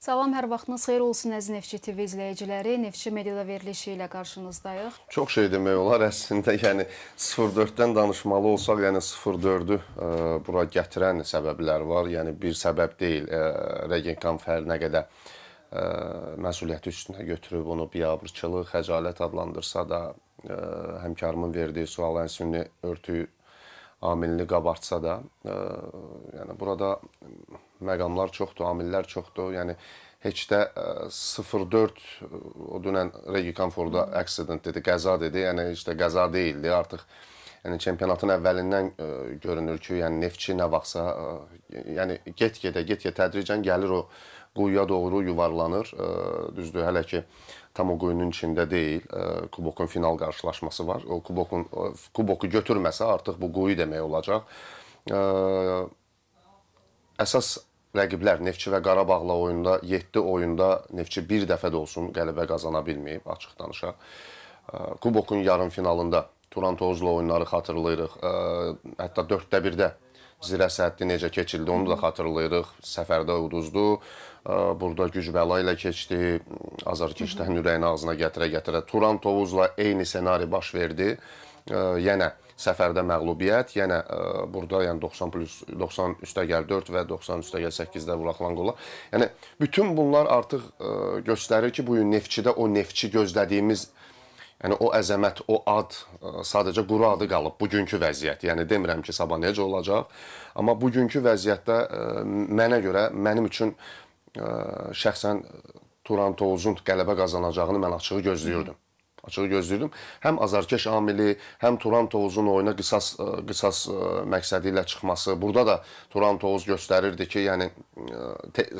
Salam, hər vaxtınız xeyir olsun əziz Neftçi TV izləyiciləri. Neftçi mediada verilişi ilə qarşınızdayıq. Çox şey demək olar əslində, yəni 04-dən danışmalı olsaq, yəni 04-ü e, bura gətirən səbəblər var. Yəni bir səbəb deyil. E, Rəqəmkan fər nə qədər ə, e, məsuliyyəti üstünə götürüb onu biabırçılıq, xəcalət adlandırsa da ə, həmkarımın verdiyi sual ənsini örtüyü amilini qabartsa da, ə, e, yəni burada məqamlar çoxdur, amillər çoxdur. Yəni heç də ə, e, 04 o dünən Regi Komforda accident dedi, qəza dedi. Yəni heç də qəza deyildi. Artıq yəni çempionatın əvvəlindən ə, e, görünür ki, yəni Neftçi nə vaxtsa ə, yəni get-gedə, get-gedə tədricən gəlir o ə, quyuya doğru yuvarlanır. Düzdür, hələ ki tam o quyunun içində deyil. Kubokun final qarşılaşması var. O kubokun kuboku götürməsə artıq bu quyu demək olacaq. Əsas rəqiblər Neftçi və Qarabağla oyunda 7 oyunda Neftçi bir dəfə də olsun qələbə qazana bilməyib açıq danışaq. Kubokun yarım finalında Turan Tozla oyunları xatırlayırıq. Hətta 4-də 1-də Zirə səhəti necə keçildi, onu da xatırlayırıq. Səfərdə uduzdu burada gücbəla ilə keçdi, azarkeşlərin ürəyini ağzına gətirə-gətirə. Turan Tovuzla eyni senari baş verdi. Yenə səfərdə məğlubiyyət, yenə burada yəni 90 plus 90 üstəgəl 4 və 90 üstəgəl 8-də vuraqlan qolla. Yəni bütün bunlar artıq göstərir ki, bu gün Neftçidə o Neftçi gözlədiyimiz Yəni o əzəmət, o ad sadəcə quru adı qalıb bugünkü vəziyyət. Yəni demirəm ki, sabah necə olacaq, amma bugünkü vəziyyətdə mənə görə, mənim üçün ə, şəxsən Turan Tovuzun qələbə qazanacağını mən açığı gözləyirdim. Hı. Açığı gözləyirdim. Həm azarkeş amili, həm Turan Tovuzun oyuna qisas qisas məqsədi ilə çıxması. Burada da Turan Tovuz göstərirdi ki, yəni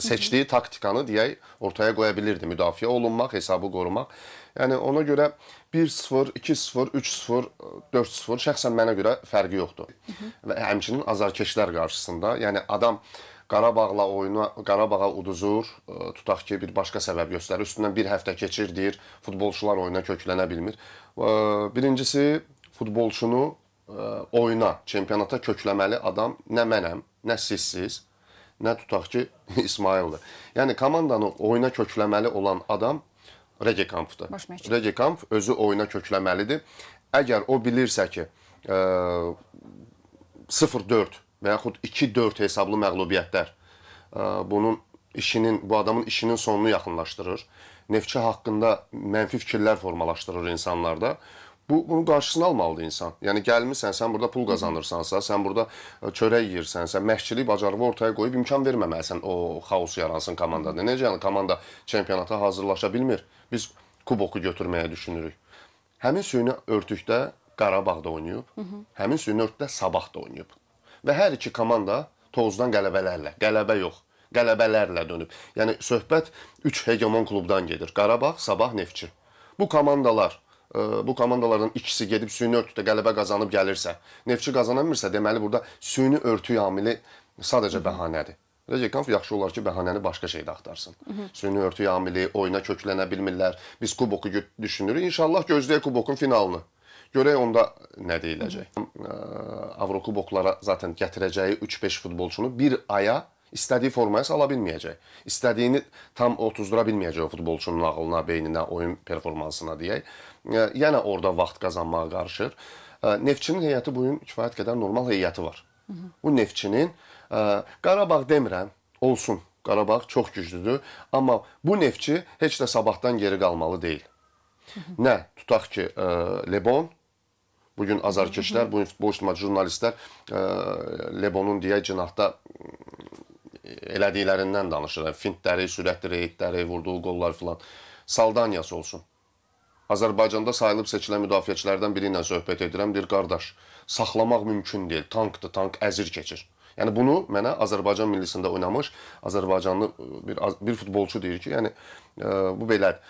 seçdiyi taktikanı deyək ortaya qoya bilirdi. Müdafiə olunmaq, hesabı qorumaq. Yəni ona görə 1-0, 2-0, 3-0, 4-0 şəxsən mənə görə fərqi yoxdur. Və həmçinin azarkeşlər qarşısında, yəni adam Qarabağla oyuna Qarabağa uduzur, ə, e, tutaq ki, bir başqa səbəb göstərir. Üstündən bir həftə keçir, deyir, futbolçular oyuna köklənə bilmir. Ə, e, birincisi futbolçunu ə, e, oyuna, çempionata kökləməli adam nə mənəm, nə sizsiz, nə tutaq ki, İsmaildir. Yəni komandanı oyuna kökləməli olan adam Regekampdır. Regekamp özü oyuna kökləməlidir. Əgər o bilirsə ki, 0-4 və yaxud 2-4 hesablı məğlubiyyətlər e, bunun işinin bu adamın işinin sonunu yaxınlaşdırır. Neftçi haqqında mənfi fikirlər formalaşdırır insanlarda. Bu bunun qarşısını almalıdır insan. Yəni gəlmisən, sən burada pul qazanırsansa, sən burada e, çörək yeyirsənsə, məşqçilik bacarığı ortaya qoyub imkan verməməlisən o xaos yaransın komandada. Necə yəni komanda çempionata hazırlaşa bilmir? Biz kuboku götürməyə düşünürük. Həmin suyunu örtükdə Qarabağda oynayıb, Hı -hı. həmin suyunu örtükdə Sabah da oynayıb və hər iki komanda Tovuzdan qələbələrlə, qələbə yox, qələbələrlə dönüb. Yəni söhbət 3 hegemon klubdan gedir. Qarabağ, Sabah, Neftçi. Bu komandalar e, bu komandalardan ikisi gedib süni örtüdə qələbə qazanıb gəlirsə, Neftçi qazanamırsa, deməli burada süni örtü amili sadəcə bəhanədir. Rejekanf yaxşı olar ki, bəhanəni başqa şeydə axtarsın. Hı -hı. Süni örtü amili, oyuna köklənə bilmirlər. Biz kuboku düşünürük. İnşallah gözləyək kubokun finalını. Görək onda nə deyiləcək. Avrokuboklara zaten gətirəcəyi 3-5 futbolçunu bir aya istədiyi formaya sala bilməyəcək. İstədiyini tam otuzdura bilməyəcək o futbolçunun ağlına, beyninə, oyun performansına deyək. Yenə orada vaxt qazanmağa qarışır. Neftçinin heyəti bu gün kifayət qədər normal heyəti var. Bu Neftçinin Qarabağ demirəm, olsun. Qarabağ çox güclüdür, amma bu Neftçi heç də sabahdan geri qalmalı deyil. Nə tutaq ki, Lebon Bu gün azarkeşlər, bu gün futbol ictimai jurnalistlər e, Lebonun deyək cinahda e, elədiklərindən danışır. Fintləri, sürətli reydləri, vurduğu qollar filan. Saldaniyası olsun. Azərbaycanda sayılıb seçilən müdafiəçilərdən biri ilə söhbət edirəm, deyir qardaş, saxlamaq mümkün deyil. Tankdır, tank əzir keçir. Yəni bunu mənə Azərbaycan millisində oynamış Azərbaycanlı e, bir bir futbolçu deyir ki, yəni bu belədir.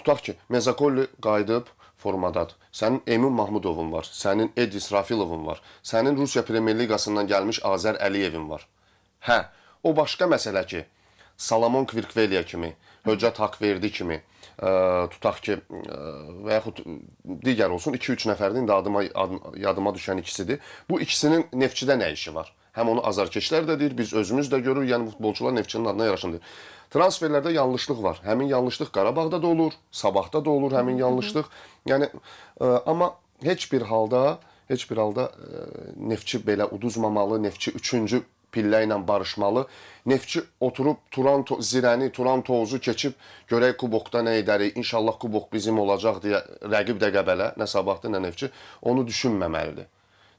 Tutaq ki, Mezakolli qayıdıb formadadır. Sənin Emin Mahmudovun var, sənin Ed İsrafilovun var, sənin Rusiya Premyer Liqasından gəlmiş Azər Əliyevin var. Hə, o başqa məsələ ki, Salamon Kvirkveliya kimi, Höcət Haqverdi kimi, ə, e, tutaq ki, ə, e, və yaxud digər olsun 2-3 nəfərdir, indi adıma yadıma düşən ikisidir. Bu ikisinin Neftçidə nə işi var? Həm onu azarkeşlər də deyir, biz özümüz də görürük, yəni futbolçular Neftçinin adına yaraşındır. Transferlərdə yanlışlıq var. Həmin yanlışlıq Qarabağda da olur, Sabahda da olur həmin yanlışlıq. Yəni ə, e, amma heç bir halda, heç bir halda ə, e, Neftçi belə uduzmamalı, Neftçi 3-cü pillə ilə barışmalı. Neftçi oturub Turan zirəni, Turan tovuzu keçib görək kubokda nə edərik. İnşallah kubok bizim olacaq deyə rəqib də Qəbələ, nə Sabahda, nə Neftçi onu düşünməməlidir.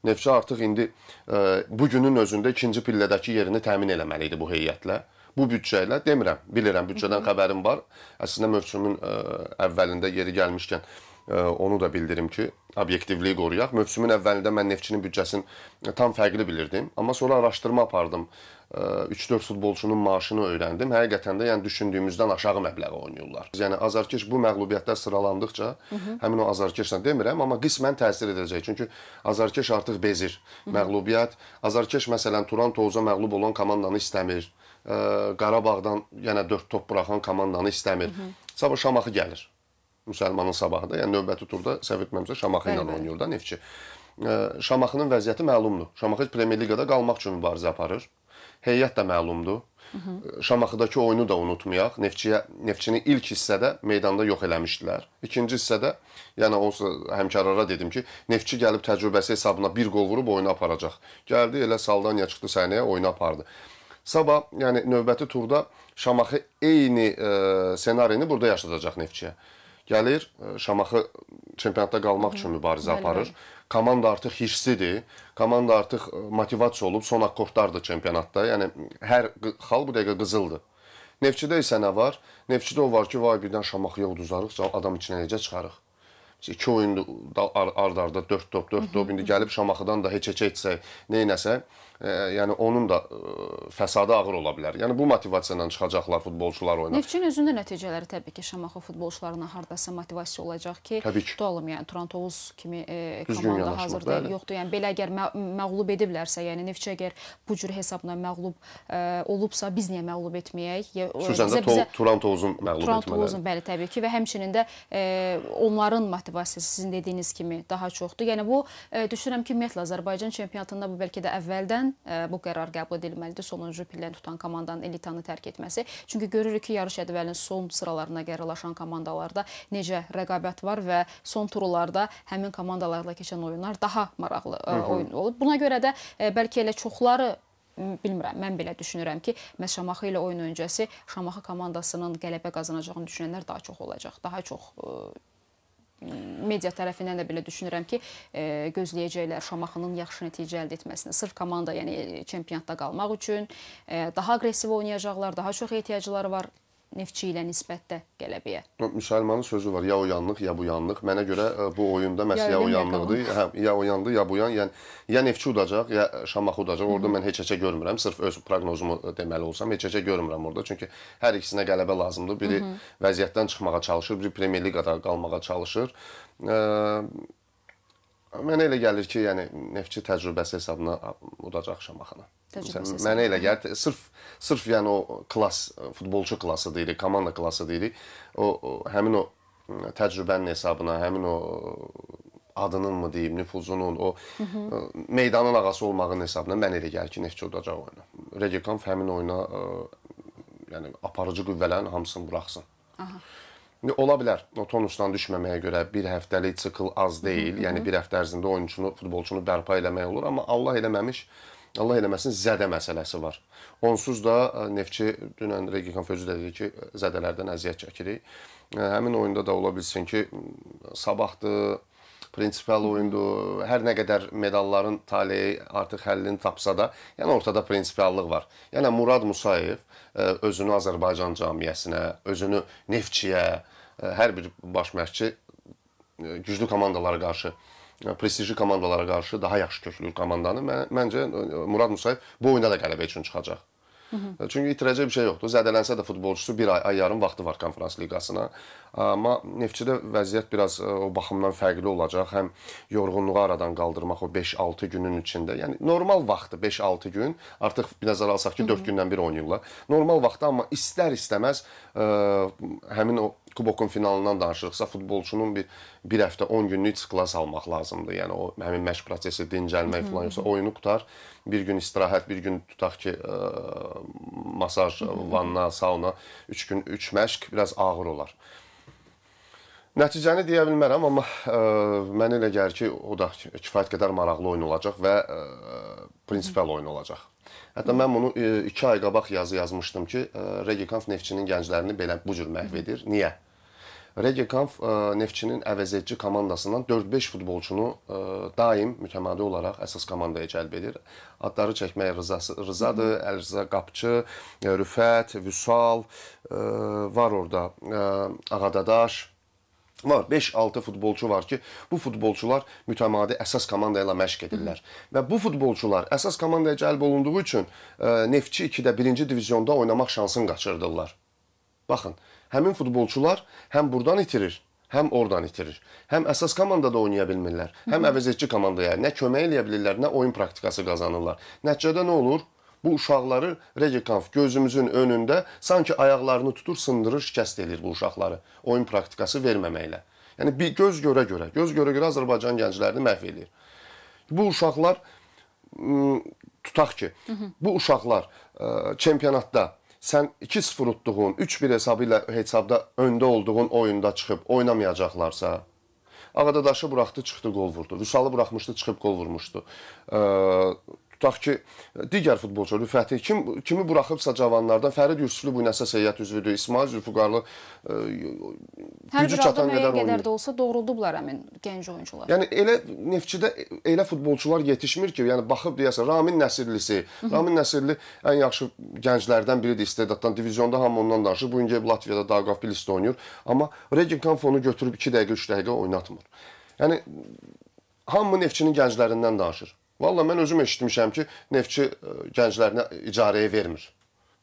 Neftçi artıq indi ə, e, bugünün özündə ikinci pillədəki yerini təmin eləməli idi bu heyətlə bu büdcə ilə demirəm, bilirəm, büdcədən xəbərim var. Əslində mövsümün ə, e, əvvəlində yeri gəlmişkən ə, e, onu da bildirim ki, obyektivliyi qoruyaq. Mövsümün əvvəlində mən Neftçinin büdcəsini e, tam fərqli bilirdim, amma sonra araşdırma apardım. 3-4 futbolçunun maaşını öyrəndim. Həqiqətən də yəni düşündüyümüzdən aşağı məbləğ oynayırlar. Yəni Azarkeş bu məğlubiyyətlər sıralandıqca Hı -hı. həmin o Azarkeşlə demirəm, amma qismən təsir edəcək. Çünki Azarkeş artıq bezir. Hı -hı. Məğlubiyyət Azarkeş məsələn Turan Toğuza məğlub olan komandanı istəmir ə, Qarabağdan yenə 4 top buraxan komandanı istəmir. Hı -hı. Sabah Şamaxı gəlir. Müsəlmanın sabahı da, yəni növbəti turda səhv etməmsə Şamaxı ilə oynayır da Neftçi. Ə, Şamaxının vəziyyəti məlumdur. Şamaxı Premyer Liqada qalmaq üçün mübarizə aparır. Heyət də məlumdur. Hı -hı. Şamaxıdakı oyunu da unutmayaq. Neftçiyə Neftçini ilk hissədə meydanda yox eləmişdilər. İkinci hissədə, yəni onsa həmkarlara dedim ki, Neftçi gəlib təcrübəsi hesabına bir qol vurub oyunu aparacaq. Gəldi elə Saldaniya çıxdı səhnəyə, oyunu apardı. Sabah, yəni növbəti turda Şamaxı eyni ə, e, ssenarini burada yaşadacaq Neftçiyə. Gəlir, e, Şamaxı çempionatda qalmaq üçün mübarizə aparır. Komanda artıq hirsidir. Komanda artıq e, motivasiya olub, son akkordlardır çempionatda. Yəni hər xal bu dəqiqə qızıldır. Neftçidə isə nə var? Neftçidə o var ki, vay birdən Şamaxıya uduzarıq, adam içinə necə çıxarıq? 2 oyundur ard-arda 4 top, 4 top indi gəlib Şamaxıdan da heç-heç etsək, nə eləsək, yəni onun da e, fəsadı ağır ola bilər. Yəni bu motivasiyadan çıxacaqlar futbolçular oyuna. Neftçinin özündə nəticələri təbii ki, Şamaxı futbolçularına hardasa motivasiya olacaq ki, ki. dolum, yəni Turant Oğuz kimi e, komanda hazırda bəli. yoxdur. Yəni belə əgər mə məğlub ediblərsə, yəni Neftçi əgər bu cür hesabla məğlub e, olubsa, biz niyə məğlub etməyək? Xüsusən də bizə, Turant Oğuzun məğlub etmələri. Turant Oğuzun bəli təbii ki və həmçinin də e, onların motivasiyası sizin dediyiniz kimi daha çoxdur. Yəni bu e, düşünürəm ki, ümumiyyətlə Azərbaycan çempionatında bu bəlkə də əvvəldən qətiyyən bu qərar qəbul edilməlidir. Sonuncu pilləni tutan komandanın elitanı tərk etməsi. Çünki görürük ki, yarış ədvəlinin son sıralarına qərarlaşan komandalarda necə rəqabət var və son turlarda həmin komandalarla keçən oyunlar daha maraqlı ə, e, oyun olub. Buna görə də ə, e, bəlkə elə çoxları bilmirəm, mən belə düşünürəm ki, məhz Şamaxı ilə oyun öncəsi Şamaxı komandasının qələbə qazanacağını düşünənlər daha çox olacaq. Daha çox ə, e, media tərəfindən də belə düşünürəm ki, e, gözləyəcəklər Şamaxının yaxşı nəticə əldə etməsini. Sırf komanda, yəni çempionatda qalmaq üçün e, daha aqressiv oynayacaqlar, daha çox ehtiyacları var Neftçi ilə nisbətdə Qələbəyə. Müsəlmanın sözü var, ya o yanlıq, ya bu yanlıq. Mənə görə e, bu oyunda məhz ya, ya o yanlıqdır, hə, ya o yandı, ya bu yan, yəni ya Neftçi udacaq, ya Şamax udacaq. Orda Hı. mən heç heçə görmürəm. Sırf öz proqnozumu e, deməli olsam, heç heçə görmürəm orada. Çünki hər ikisinə qələbə lazımdır. Biri Hı -hı. vəziyyətdən çıxmağa çalışır, biri Premyer Liqada qalmağa çalışır. Ə, e, Mənə elə gəlir ki, yəni neftçi təcrübəsi hesabına udacaq Şamaxını. Mənə elə gəlir, sırf sırf yəni o klass futbolçu klası deyirik, komanda klası deyirik. O, o həmin o təcrübənin hesabına, həmin o adının mı deyim, nüfuzunun, o Hı -hı. meydanın ağası olmağın hesabına mən elə gəlir ki, neftçi udacaq oyunu. Regekamp həmin oyuna ə, yəni aparıcı qüvvələrin hamısını buraxsın. Aha. Ola bilər. O tonusdan düşməməyə görə bir həftəlik sykl az deyil. Yəni bir həftə ərzində oyunçunu, futbolçunu bərpa eləmək olur, amma Allah eləməmiş Allah eləməsin zədə məsələsi var. Onsuz da e, Neftçi dünən Regikan Fözü də dedi ki, zədələrdən əziyyət çəkirik. E, həmin oyunda da ola bilsin ki, sabahdır, prinsipial oyundur. Hər nə qədər medalların taleyi artıq həllini tapsa da, yəni ortada prinsipiallıq var. Yəni Murad Musayev e, özünü Azərbaycan cəmiyyətinə, özünü Neftçiyə, e, hər bir baş məşqçi e, güclü komandalara qarşı prestijli komandalara qarşı daha yaxşı köklü komandanı. Mən, məncə Murad Musayev bu oyunda da qələbə üçün çıxacaq. Hı mhmm. -hı. Çünki itirəcək bir şey yoxdur. Zədələnsə də futbolçusu bir ay, ay yarım vaxtı var konfrans liqasına. Amma Neftçidə vəziyyət biraz e, o baxımdan fərqli olacaq. Həm yorğunluğu aradan qaldırmaq o 5-6 günün içində. Yəni normal vaxtı 5-6 gün. Artıq nəzərə alsaq ki, Hı mhmm. 4 gündən bir oynayırlar. Normal vaxtı amma istər-istəməz ə, e, həmin o Kubokun finalından danışırıqsa futbolçunun bir bir həftə 10 günlük sikla salmaq lazımdır. Yəni o həmin məşq prosesi dincəlmək falan yoxsa oyunu qutar, bir gün istirahət, bir gün tutaq ki, ə, e, masaj, vanna, sauna, 3 gün 3 məşq biraz ağır olar. Nəticəni deyə bilmərəm, amma ə, e, mənə elə gəlir ki, o da kifayət qədər maraqlı oyun olacaq və ə, e, prinsipial oyun olacaq. Hətta mən bunu 2 e, ay qabaq yazı yazmışdım ki, e, Regikamp Neftçinin gənclərini belə bu cür məhv edir. Niyə? Regikamp e, Neftçinin əvəzedici komandasından 4-5 futbolçunu daim mütəmadi olaraq əsas komandaya cəlb edir. Adları çəkmək rızası Rızadır, Əlrıza Qapçı, Rüfət, Vüsal var orada, Ağadadaş var. 5-6 futbolçu var ki, bu futbolçular mütəmadi əsas komanda ilə məşq edirlər. Hı. Və bu futbolçular əsas komandaya cəlb olunduğu üçün e, Neftçi 2-də 1-ci divizyonda oynamaq şansını qaçırdılar. Baxın, həmin futbolçular həm burdan itirir, həm oradan itirir. Həm əsas komandada oynaya bilmirlər, həm əvəzedici komandaya nə kömək eləyə bilirlər, nə oyun praktikası qazanırlar. Nəticədə nə olur? bu uşaqları Regekamp gözümüzün önündə sanki ayaqlarını tutur, sındırır, şikəst edir bu uşaqları oyun praktikası verməməklə. Yəni bir göz görə görə, göz görə görə Azərbaycan gənclərini məhv eləyir. Bu uşaqlar tutaq ki, bu uşaqlar çempionatda sən 2-0 utduğun, 3-1 hesabı ilə hesabda öndə olduğun oyunda çıxıb oynamayacaqlarsa, Ağadadaşı buraxdı, çıxdı, qol vurdu. Vüsalı buraxmışdı, çıxıb qol vurmuşdu tutaq ki, digər futbolçular, Fətih kim kimi buraxıbsa cavanlardan Fərid Yusuflu bu nəsə heyət üzvüdür, İsmail Zülfüqarlı Hər e, gücü çatan qədər oynayır. qədər də olsa doğruldublar həmin gənc oyunçular. Yəni elə Neftçidə elə futbolçular yetişmir ki, yəni baxıb deyəsən Ramin Nəsirlisi, Ramin Nəsirli ən yaxşı gənclərdən biridir istedaddan, divizionda hamı ondan danışır. Bu gün Latviyada Daqov Bilisdə oynayır, amma Regen Kanfonu götürüb 2 dəqiqə, 3 dəqiqə oynatmır. Yəni hamı Neftçinin gənclərindən danışır. Valla mən özüm eşitmişəm ki, Neftçi e, gənclərinə icarəyə vermir.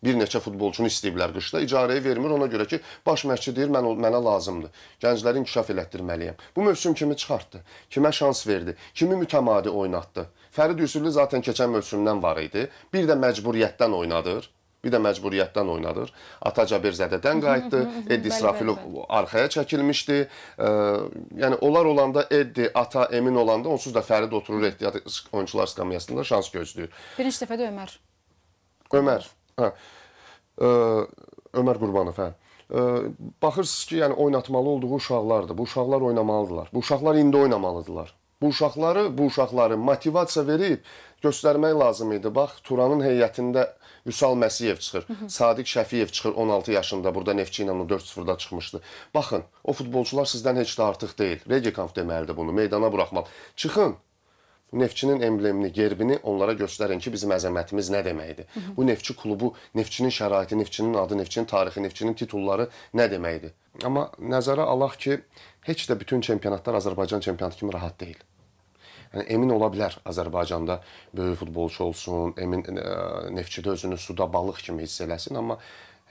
Bir neçə futbolçunu istəyiblər qışda, icarəyə vermir. Ona görə ki, baş məşqçi deyir, mən mənə lazımdır. Gəncləri inkişaf elətdirməliyəm. Bu mövsüm kimi çıxartdı, kimə şans verdi, kimi mütəmadi oynatdı. Fərid Üsüllü zaten keçən mövsümdən var idi. Bir də məcburiyyətdən oynadır bir də məcburiyyətdən oynadır. Ata Cəbirzədədən qayıtdı, Eddi İsrafilov arxaya çəkilmişdi. E, yəni onlar olanda Eddi, Ata Emin olanda onsuz da Fərid oturur ehtiyat oyunçular skamyasında şans gözləyir. Birinci dəfə də Ömər. Ömər. Hə. E, Ömər Qurbanov, hə ə, baxırsınız ki, yəni oynatmalı olduğu uşaqlardır. Bu uşaqlar oynamalıdırlar. Bu uşaqlar indi oynamalıdırlar. Bu uşaqları, bu uşaqları motivasiya verib göstərmək lazım idi. Bax, Turanın heyətində Vüsal Məsiyev çıxır, Hı -hı. Sadiq Şəfiyev çıxır 16 yaşında, burada Neftçi ilə 4-0-da çıxmışdı. Baxın, o futbolçular sizdən heç də artıq deyil. Regekamp deməlidir bunu, meydana buraxmaq. Çıxın, Neftçinin emblemini, gerbini onlara göstərin ki, bizim əzəmətimiz nə deməkdir. Hı -hı. Bu neftçi klubu, neftçinin şəraiti, neftçinin adı, neftçinin tarixi, neftçinin titulları nə deməkdir. Amma nəzərə alaq ki, heç də bütün çempionatlar Azərbaycan çempionatı kimi rahat deyil. Yəni emin ola bilər Azərbaycanda böyük futbolçu olsun, emin ə, e, neftçidə özünü suda balıq kimi hiss eləsin, amma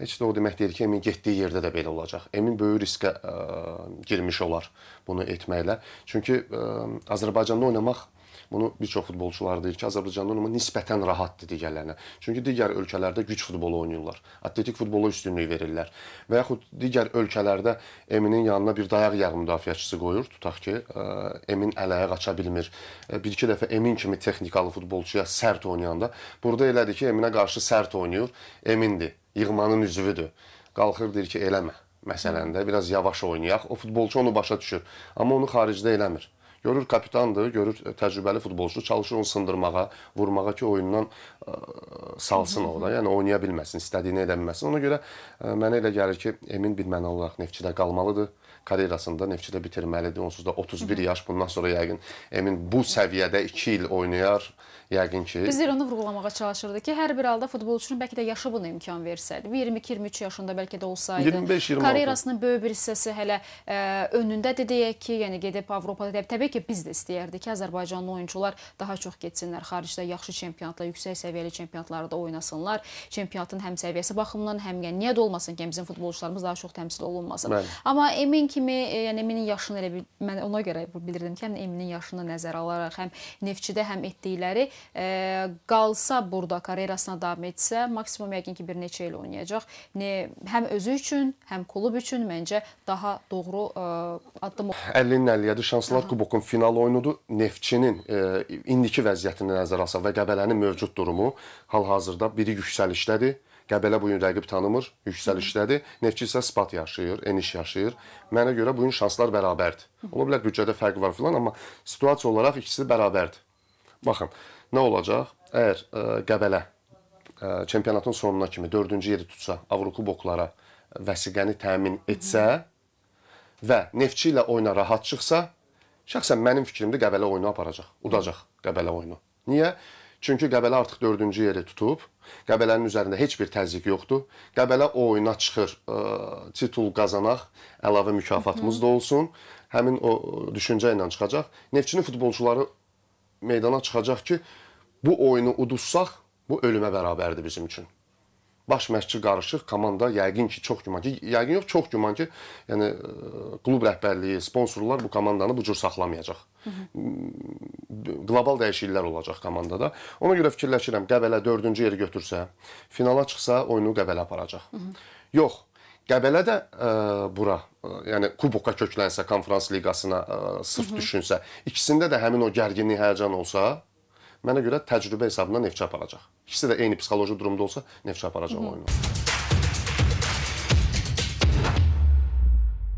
heç də o demək deyil ki, Emin getdiyi yerdə də belə olacaq. Emin böyük riskə ə, e, girmiş olar bunu etməklə. Çünki ə, e, Azərbaycanda oynamaq Bunu bir çox futbolçular deyir ki, Azərbaycanda onunla nisbətən rahatdır digərlərinə. Çünki digər ölkələrdə güc futbolu oynayırlar. Atletik futbola üstünlük verirlər. Və yaxud digər ölkələrdə Eminin yanına bir dayaq yarım müdafiəçisi qoyur, tutaq ki, Emin əlaya qaça bilmir. E, Bir-iki dəfə Emin kimi texnikalı futbolçuya sərt oynayanda, burada elədir ki, Eminə qarşı sərt oynayır. Emindir, yığmanın üzvüdür. Qalxır deyir ki, eləmə məsələn də biraz yavaş oynayaq. O futbolçu onu başa düşür, amma onu xaricdə eləmir. Görür kapitandır, görür e, təcrübəli futbolçu, çalışır onu sındırmağa, vurmağa ki, oyundan ə, e, salsın orada. Yəni oynaya bilməsin, istədiyini edə bilməsin. Ona görə ə, e, mənə elə gəlir ki, Emin bir mənalı olaraq Neftçidə qalmalıdır karyerasında Neftçidə bitirməlidir. Onsuz da 31 yaş bundan sonra yəqin Emin bu səviyyədə 2 il oynayar. Yəqin ki. Biz elə onu vurğulamağa çalışırdıq ki, hər bir halda futbolçunun bəlkə də yaşı buna imkan versəydi. 22-23 yaşında bəlkə də olsaydı. 25-26. Karyerasının böyük bir hissəsi hələ ə, e, önündədir deyək ki, yəni gedib Avropada təbii ki, biz də istəyərdik ki, Azərbaycanlı oyunçular daha çox getsinlər xaricdə yaxşı çempionatla, yüksək səviyyəli çempionatlarda oynasınlar. Çempionatın həm səviyyəsi baxımından, həm yəni niyə də olmasın ki, bizim futbolçularımız daha çox təmsil olunmasın. Bəli. Amma Emin kimi, e, yəni Eminin yaşını elə bir mən ona görə bilirdim ki, həm Eminin yaşını nəzərə alaraq həm Neftçidə həm etdikləri qalsa burada karyerasına davam etsə, maksimum yəqin ki, bir neçə il oynayacaq. Həm özü üçün, həm klub üçün məncə daha doğru addım 50-nin 57 şanslar kubokun final oyunudur. Neftçinin indiki vəziyyətini nəzərə alsaq və Qəbələnin mövcud durumu hal-hazırda biri yüksəlişdədir. Qəbələ bu gün rəqib tanımır, yüksəlişdədir. Neftçi isə spat yaşayır, eniş yaşayır. Mənə görə bu gün şanslar bərabərdir. Ola bilər büdcədə fərq var filan, amma situasiya olaraq ikisi bərabərdir. Baxın, Nə olacaq? Əgər ə, e, Qəbələ ə, e, çempionatın sonuna kimi 4-cü yeri tutsa, Avrokuboklara vəsiqəni təmin etsə və Neftçi ilə oyuna rahat çıxsa, şəxsən mənim fikrimdə Qəbələ oyunu aparacaq, udacaq Qəbələ oyunu. Niyə? Çünki Qəbələ artıq 4-cü yeri tutub. Qəbələnin üzərində heç bir təzyiq yoxdur. Qəbələ o oyuna çıxır, ə, e, titul qazanaq, əlavə mükafatımız Hı -hı. da olsun. Həmin o düşüncə ilə çıxacaq. Neftçinin futbolçuları meydana çıxacaq ki, bu oyunu udussaq, bu ölümə bərabərdir bizim üçün. Baş məşqçi qarışıq, komanda yəqin ki, çox güman ki, yəqin yox, çox güman ki, yəni e, klub rəhbərliyi, sponsorlar bu komandanı bu cür saxlamayacaq. Hı -hı. Qlobal dəyişikliklər olacaq komandada. Ona görə fikirləşirəm, Qəbələ 4-cü yeri götürsə, finala çıxsa oyunu Qəbələ aparacaq. Hı -hı. Yox, Qəbələ də ə, e, bura, ə, e, yəni kuboka köklənsə, konfrans liqasına ə, e, sırf Hı -hı. düşünsə, ikisində də həmin o gərginlik, həyəcan olsa, mənə görə təcrübə hesabına Neftçi aparacaq. İkisi də eyni psixoloji durumda olsa, Neftçi aparacaq oyunu.